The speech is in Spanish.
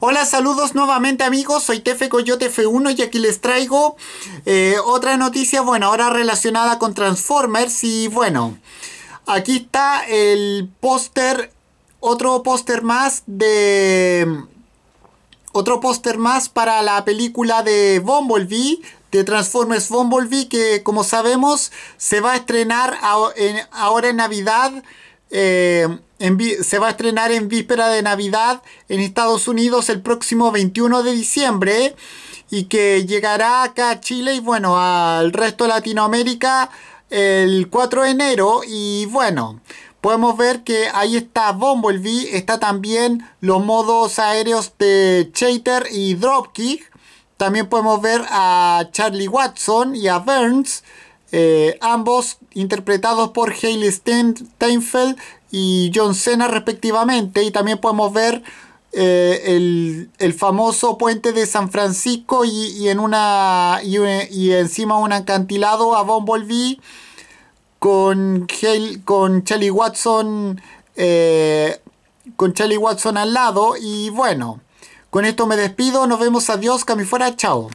Hola, saludos nuevamente amigos, soy Tefe Coyote F1 y aquí les traigo eh, otra noticia, bueno, ahora relacionada con Transformers y bueno, aquí está el póster, otro póster más de... Otro póster más para la película de Bumblebee, de Transformers Bumblebee, que como sabemos se va a estrenar ahora en Navidad eh, se va a estrenar en víspera de Navidad en Estados Unidos el próximo 21 de diciembre y que llegará acá a Chile y bueno, al resto de Latinoamérica el 4 de enero y bueno, podemos ver que ahí está Bumblebee, está también los modos aéreos de Chater y Dropkick, también podemos ver a Charlie Watson y a Burns eh, ambos interpretados por Hayley Steinfeld y John Cena respectivamente. Y también podemos ver eh, el, famoso puente de San Francisco y, en una y, encima un acantilado a Bumblebee con, con Charlie Watson eh, con Charlie Watson al lado y bueno con esto me despido nos vemos adiós cami fuera chao